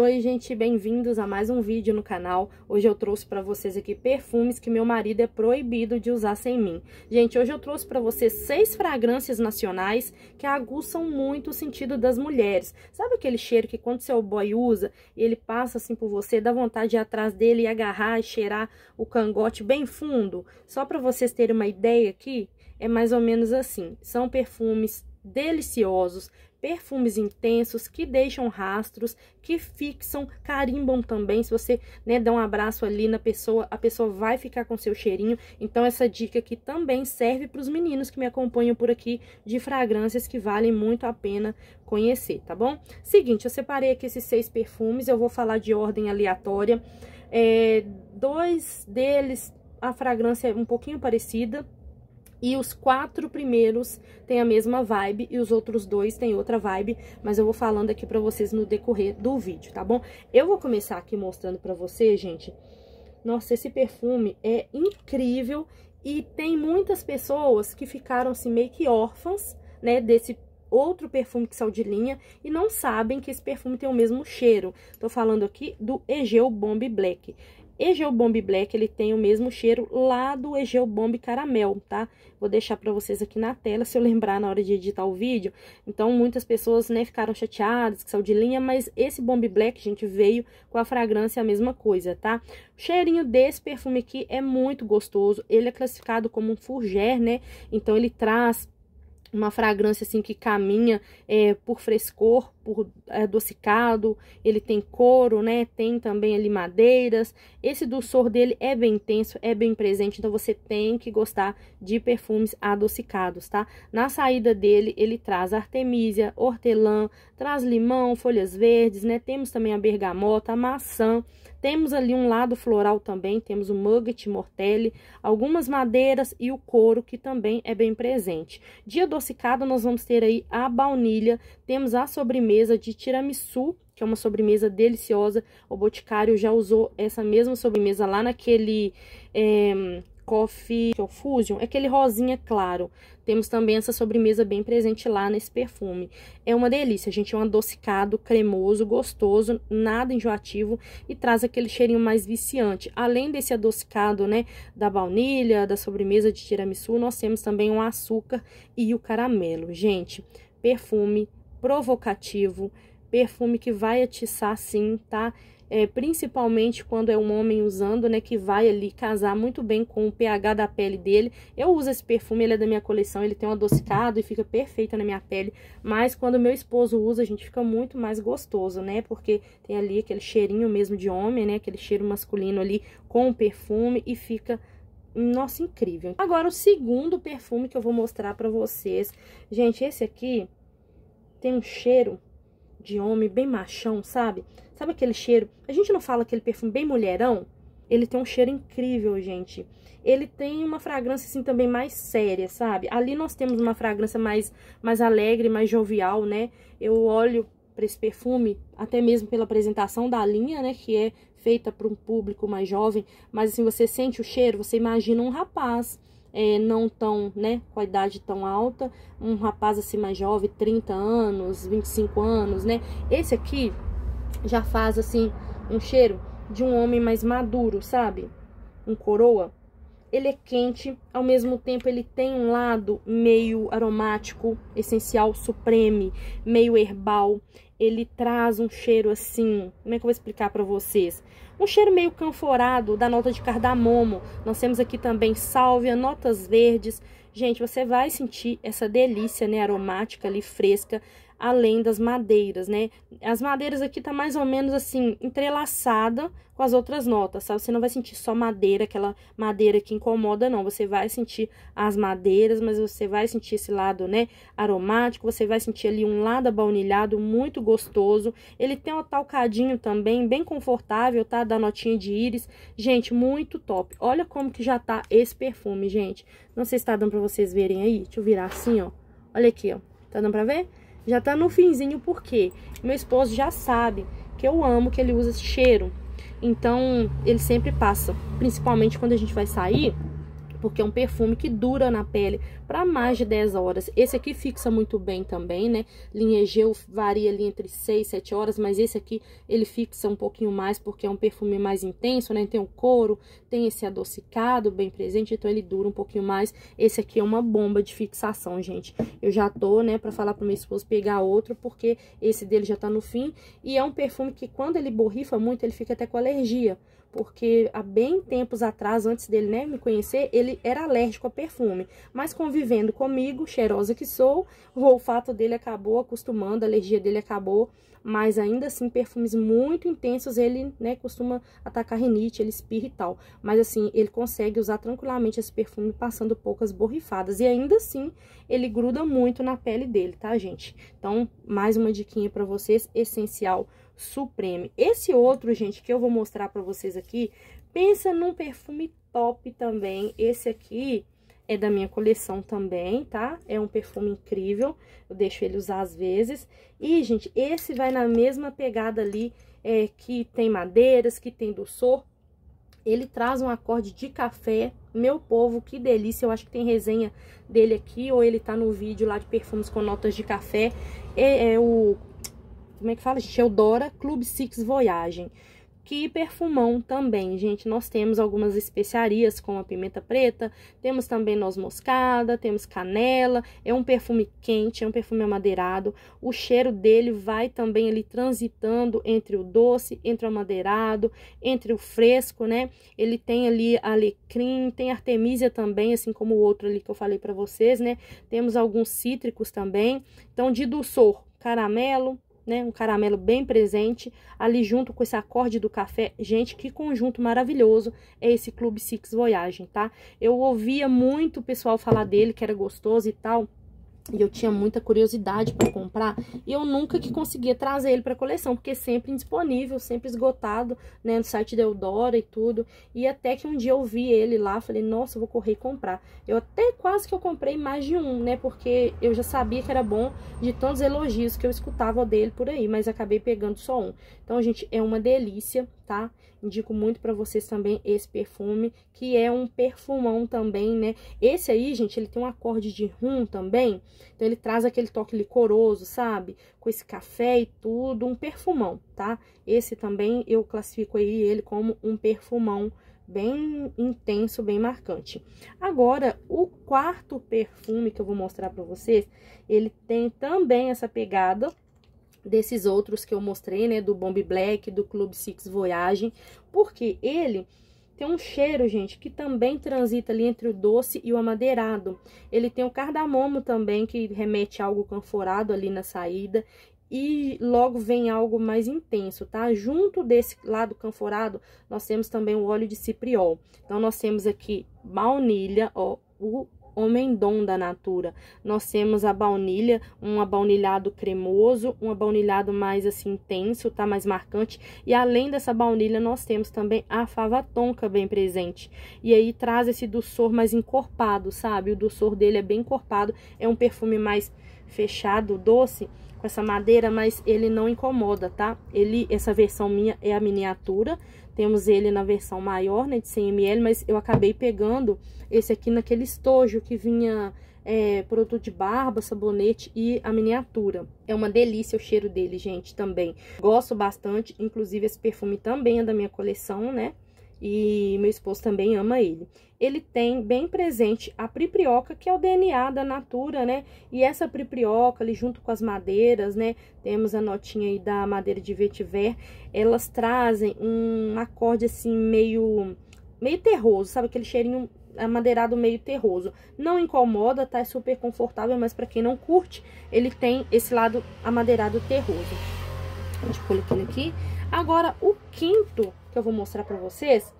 oi, gente, bem-vindos a mais um vídeo no canal. Hoje eu trouxe para vocês aqui perfumes que meu marido é proibido de usar sem mim. Gente, hoje eu trouxe para vocês seis fragrâncias nacionais que aguçam muito o sentido das mulheres. Sabe aquele cheiro que quando seu boy usa, ele passa assim por você, dá vontade de ir atrás dele e agarrar e cheirar o cangote bem fundo? Só para vocês terem uma ideia aqui, é mais ou menos assim. São perfumes deliciosos, perfumes intensos que deixam rastros, que fixam, carimbam também. Se você né, dá um abraço ali na pessoa, a pessoa vai ficar com seu cheirinho. Então, essa dica aqui também serve para os meninos que me acompanham por aqui de fragrâncias que valem muito a pena conhecer, tá bom? Seguinte, eu separei aqui esses seis perfumes, eu vou falar de ordem aleatória. É, dois deles a fragrância é um pouquinho parecida, e os quatro primeiros têm a mesma vibe e os outros dois têm outra vibe, mas eu vou falando aqui pra vocês no decorrer do vídeo, tá bom? Eu vou começar aqui mostrando pra vocês, gente. Nossa, esse perfume é incrível e tem muitas pessoas que ficaram assim meio que órfãs, né, desse outro perfume que saiu de linha e não sabem que esse perfume tem o mesmo cheiro. Tô falando aqui do Egeu Bomb Black. Egeu Bomb Black, ele tem o mesmo cheiro lá do Egeu Bomb Caramel, tá? Vou deixar para vocês aqui na tela, se eu lembrar na hora de editar o vídeo. Então, muitas pessoas, né, ficaram chateadas que saiu de linha, mas esse Bomb Black, gente, veio com a fragrância a mesma coisa, tá? O cheirinho desse perfume aqui é muito gostoso, ele é classificado como um fougère, né? Então, ele traz uma fragrância, assim, que caminha é, por frescor, por adocicado, ele tem couro, né? Tem também ali madeiras. Esse dulçor dele é bem intenso, é bem presente, então você tem que gostar de perfumes adocicados, tá? Na saída dele, ele traz artemisia, hortelã, traz limão, folhas verdes, né? Temos também a bergamota, a maçã. Temos ali um lado floral também, temos o mugget mortelle, algumas madeiras e o couro, que também é bem presente. De adocicado, nós vamos ter aí a baunilha, temos a sobremesa sobremesa de tiramisu, que é uma sobremesa deliciosa. O Boticário já usou essa mesma sobremesa lá naquele eh, é, Coffee Fusion, é aquele rosinha claro. Temos também essa sobremesa bem presente lá nesse perfume. É uma delícia, gente, é um adocicado, cremoso, gostoso, nada enjoativo e traz aquele cheirinho mais viciante. Além desse adocicado, né, da baunilha, da sobremesa de tiramisu, nós temos também o açúcar e o caramelo. Gente, perfume provocativo, perfume que vai atiçar sim, tá? É, principalmente quando é um homem usando, né, que vai ali casar muito bem com o pH da pele dele. Eu uso esse perfume, ele é da minha coleção, ele tem um adocicado e fica perfeito na minha pele, mas quando meu esposo usa, a gente fica muito mais gostoso, né, porque tem ali aquele cheirinho mesmo de homem, né, aquele cheiro masculino ali com o perfume e fica nossa, incrível. Agora, o segundo perfume que eu vou mostrar pra vocês. Gente, esse aqui tem um cheiro de homem bem machão, sabe? Sabe aquele cheiro? A gente não fala aquele perfume bem mulherão? Ele tem um cheiro incrível, gente. Ele tem uma fragrância, assim, também mais séria, sabe? Ali nós temos uma fragrância mais, mais alegre, mais jovial, né? Eu olho para esse perfume, até mesmo pela apresentação da linha, né? Que é feita para um público mais jovem. Mas, assim, você sente o cheiro, você imagina um rapaz é, não tão, né, com a idade tão alta, um rapaz assim mais jovem, 30 anos, 25 anos, né? Esse aqui já faz assim um cheiro de um homem mais maduro, sabe? Um coroa. Ele é quente, ao mesmo tempo ele tem um lado meio aromático, essencial, supreme, meio herbal ele traz um cheiro assim, como é que eu vou explicar para vocês? Um cheiro meio canforado da nota de cardamomo. Nós temos aqui também sálvia, notas verdes. Gente, você vai sentir essa delícia, né, aromática ali fresca além das madeiras, né? As madeiras aqui tá mais ou menos assim, entrelaçada com as outras notas, sabe? Você não vai sentir só madeira, aquela madeira que incomoda, não. Você vai sentir as madeiras, mas você vai sentir esse lado, né, aromático, você vai sentir ali um lado abaunilhado muito gostoso. Ele tem um talcadinho também, bem confortável, tá? Da notinha de íris. Gente, muito top. Olha como que já tá esse perfume, gente. Não sei se tá dando pra vocês verem aí. Deixa eu virar assim, ó. Olha aqui, ó. Tá dando pra ver? Já tá no finzinho porque meu esposo já sabe que eu amo que ele usa esse cheiro. Então, ele sempre passa, principalmente quando a gente vai sair, porque é um perfume que dura na pele para mais de 10 horas. Esse aqui fixa muito bem também, né? Linha Gel varia ali entre 6 e 7 horas, mas esse aqui ele fixa um pouquinho mais porque é um perfume mais intenso, né? Tem o couro, tem esse adocicado bem presente, então ele dura um pouquinho mais. Esse aqui é uma bomba de fixação, gente. Eu já tô, né, para falar pro meu esposo pegar outro, porque esse dele já tá no fim e é um perfume que quando ele borrifa muito, ele fica até com alergia porque há bem tempos atrás, antes dele né, me conhecer, ele era alérgico a perfume. Mas convivendo comigo, cheirosa que sou, o olfato dele acabou acostumando, a alergia dele acabou, mas ainda assim, perfumes muito intensos, ele né, costuma atacar rinite, ele espirra e tal. Mas assim, ele consegue usar tranquilamente esse perfume passando poucas borrifadas. E ainda assim, ele gruda muito na pele dele, tá, gente? Então, mais uma diquinha para vocês, essencial Supreme. Esse outro, gente, que eu vou mostrar pra vocês aqui, pensa num perfume top também. Esse aqui é da minha coleção também, tá? É um perfume incrível, eu deixo ele usar às vezes. E, gente, esse vai na mesma pegada ali, é, que tem madeiras, que tem doçor. Ele traz um acorde de café, meu povo, que delícia. Eu acho que tem resenha dele aqui, ou ele tá no vídeo lá de perfumes com notas de café. É, é o como é que fala? Cheudora Club Six Voyage. Que perfumão também, gente. Nós temos algumas especiarias como a pimenta preta, temos também noz moscada, temos canela. É um perfume quente, é um perfume amadeirado. O cheiro dele vai também ali transitando entre o doce, entre o amadeirado, entre o fresco, né? Ele tem ali alecrim, tem artemisia também, assim como o outro ali que eu falei para vocês, né? Temos alguns cítricos também. Então, de dulçor, caramelo, né? Um caramelo bem presente, ali junto com esse acorde do café. Gente, que conjunto maravilhoso é esse Clube Six Voyage tá? Eu ouvia muito o pessoal falar dele, que era gostoso e tal. E eu tinha muita curiosidade para comprar, e eu nunca que conseguia trazer ele para coleção, porque sempre indisponível, sempre esgotado, né, no site da Eudora e tudo. E até que um dia eu vi ele lá, falei, nossa, vou correr e comprar. Eu até quase que eu comprei mais de um, né, porque eu já sabia que era bom de tantos elogios que eu escutava dele por aí, mas acabei pegando só um. Então, gente, é uma delícia tá? Indico muito para vocês também esse perfume, que é um perfumão também, né? Esse aí, gente, ele tem um acorde de rum também, então ele traz aquele toque licoroso, sabe? Com esse café e tudo, um perfumão, tá? Esse também eu classifico aí ele como um perfumão bem intenso, bem marcante. Agora, o quarto perfume que eu vou mostrar para vocês, ele tem também essa pegada, desses outros que eu mostrei, né? Do Bomb Black, do Club Six Voyage, porque ele tem um cheiro, gente, que também transita ali entre o doce e o amadeirado. Ele tem o cardamomo também, que remete a algo canforado ali na saída. E logo vem algo mais intenso, tá? Junto desse lado canforado, nós temos também o óleo de cipriol. Então, nós temos aqui baunilha, ó, o homem-dom da Natura. Nós temos a baunilha, um abaunilhado cremoso, um abaunilhado mais assim intenso, tá? Mais marcante. E além dessa baunilha, nós temos também a fava tonka bem presente. E aí traz esse doçor mais encorpado, sabe? O doçor dele é bem encorpado, é um perfume mais fechado, doce, com essa madeira, mas ele não incomoda, tá? Ele, essa versão minha é a miniatura, temos ele na versão maior, né, de 100ml, mas eu acabei pegando esse aqui naquele estojo que vinha é, produto de barba, sabonete e a miniatura. É uma delícia o cheiro dele, gente, também. Gosto bastante, inclusive esse perfume também é da minha coleção, né? e meu esposo também ama ele. Ele tem bem presente a priprioca, que é o DNA da natura, né? E essa priprioca ali junto com as madeiras, né? Temos a notinha aí da madeira de vetiver, elas trazem um acorde assim meio meio terroso, sabe aquele cheirinho amadeirado meio terroso. Não incomoda, tá? É super confortável, mas para quem não curte, ele tem esse lado amadeirado terroso. Deixa eu colocar ele aqui. Agora, o quinto que eu vou mostrar pra vocês,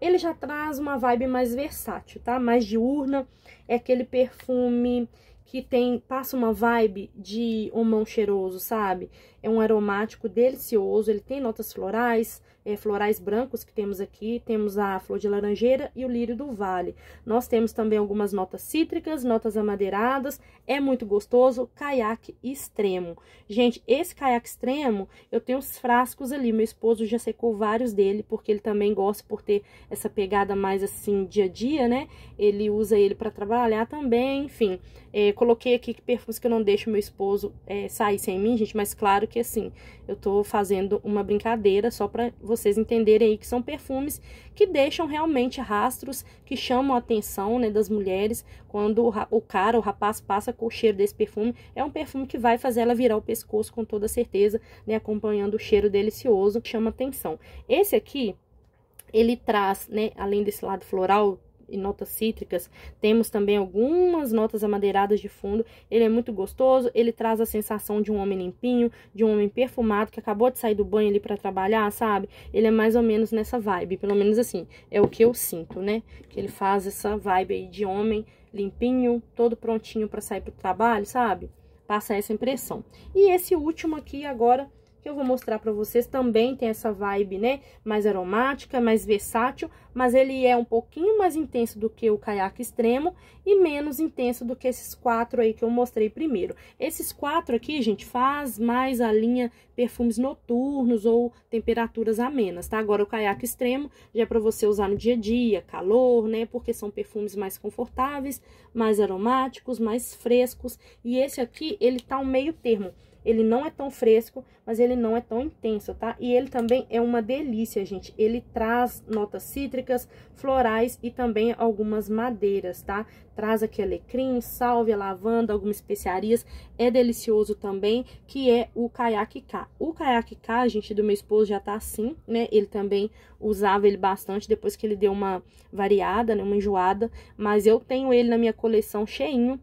ele já traz uma vibe mais versátil, tá? Mais diurna, é aquele perfume que tem passa uma vibe de homão cheiroso, sabe? É um aromático delicioso, ele tem notas florais, é, florais brancos que temos aqui, temos a flor de laranjeira e o lírio do vale. Nós temos também algumas notas cítricas, notas amadeiradas, é muito gostoso, caiaque extremo. Gente, esse caiaque extremo, eu tenho os frascos ali, meu esposo já secou vários dele, porque ele também gosta por ter essa pegada mais assim, dia a dia, né? Ele usa ele para trabalhar também, enfim... É, coloquei aqui que perfumes que eu não deixo meu esposo é, sair sem mim, gente, mas claro que assim, eu tô fazendo uma brincadeira só para vocês entenderem aí que são perfumes que deixam realmente rastros, que chamam a atenção, né, das mulheres, quando o, o cara, o rapaz passa com o cheiro desse perfume, é um perfume que vai fazer ela virar o pescoço com toda certeza, né, acompanhando o cheiro delicioso, que chama atenção. Esse aqui, ele traz, né, além desse lado floral, e notas cítricas. Temos também algumas notas amadeiradas de fundo. Ele é muito gostoso, ele traz a sensação de um homem limpinho, de um homem perfumado que acabou de sair do banho ali para trabalhar, sabe? Ele é mais ou menos nessa vibe, pelo menos assim, é o que eu sinto, né? Que ele faz essa vibe aí de homem limpinho, todo prontinho para sair pro trabalho, sabe? Passa essa impressão. E esse último aqui agora que eu vou mostrar pra vocês, também tem essa vibe, né, mais aromática, mais versátil, mas ele é um pouquinho mais intenso do que o caiaque extremo e menos intenso do que esses quatro aí que eu mostrei primeiro. Esses quatro aqui, gente, faz mais a linha perfumes noturnos ou temperaturas amenas, tá? Agora, o caiaque extremo já é pra você usar no dia a dia, calor, né, porque são perfumes mais confortáveis, mais aromáticos, mais frescos, e esse aqui, ele tá um meio termo. Ele não é tão fresco, mas ele não é tão intenso, tá? E ele também é uma delícia, gente. Ele traz notas cítricas, florais e também algumas madeiras, tá? Traz aqui alecrim, salve, lavanda, algumas especiarias. É delicioso também, que é o caiaque K. O caiaque K, gente, do meu esposo já tá assim, né? Ele também usava ele bastante depois que ele deu uma variada, né? Uma enjoada. Mas eu tenho ele na minha coleção cheinho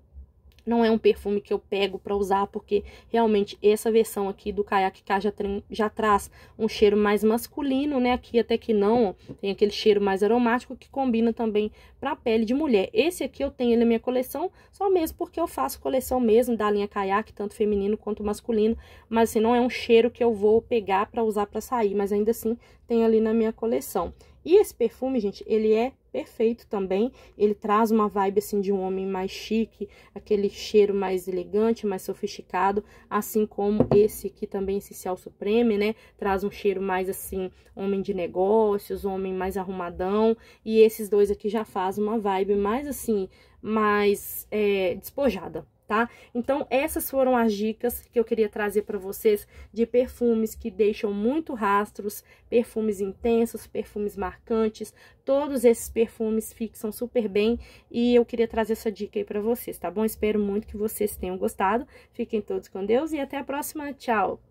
não é um perfume que eu pego para usar, porque realmente essa versão aqui do Kayak K já, já traz um cheiro mais masculino, né? Aqui até que não, ó, tem aquele cheiro mais aromático que combina também para pele de mulher. Esse aqui eu tenho na minha coleção, só mesmo porque eu faço coleção mesmo da linha Kayak, tanto feminino quanto masculino, mas assim, não é um cheiro que eu vou pegar para usar para sair, mas ainda assim tem ali na minha coleção. E esse perfume, gente, ele é perfeito também. Ele traz uma vibe, assim, de um homem mais chique, aquele cheiro mais elegante, mais sofisticado, assim como esse aqui também, esse céu Supreme, né? Traz um cheiro mais, assim, homem de negócios, homem mais arrumadão. E esses dois aqui já fazem uma vibe mais, assim, mais é, despojada, tá? Então, essas foram as dicas que eu queria trazer para vocês de perfumes que deixam muito rastros, perfumes intensos, perfumes marcantes. Todos esses perfumes fixam super bem e eu queria trazer essa dica aí para vocês, tá bom? Espero muito que vocês tenham gostado. Fiquem todos com Deus e até a próxima. Tchau!